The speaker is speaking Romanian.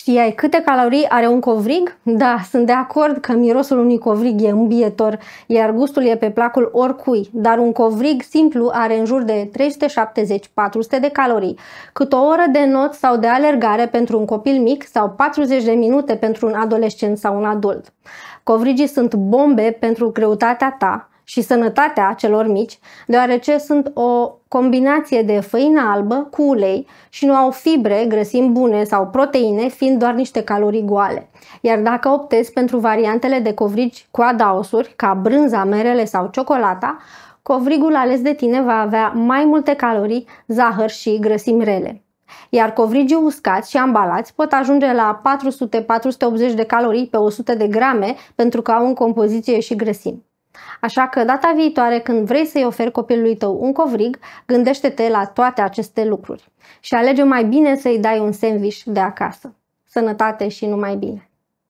Știai câte calorii are un covrig? Da, sunt de acord că mirosul unui covrig e îmbietor, iar gustul e pe placul oricui, dar un covrig simplu are în jur de 370-400 de calorii, cât o oră de not sau de alergare pentru un copil mic sau 40 de minute pentru un adolescent sau un adult. Covrigii sunt bombe pentru greutatea ta, și sănătatea celor mici, deoarece sunt o combinație de făină albă cu ulei și nu au fibre, grăsimi bune sau proteine, fiind doar niște calorii goale. Iar dacă optezi pentru variantele de covrigi cu adaosuri, ca brânza, merele sau ciocolata, covrigul ales de tine va avea mai multe calorii, zahăr și grăsimi rele. Iar covrigii uscați și ambalați pot ajunge la 400-480 de calorii pe 100 de grame pentru că au în compoziție și grăsimi. Așa că data viitoare când vrei să-i oferi copilului tău un covrig, gândește-te la toate aceste lucruri și alege mai bine să-i dai un sandwich de acasă. Sănătate și numai bine!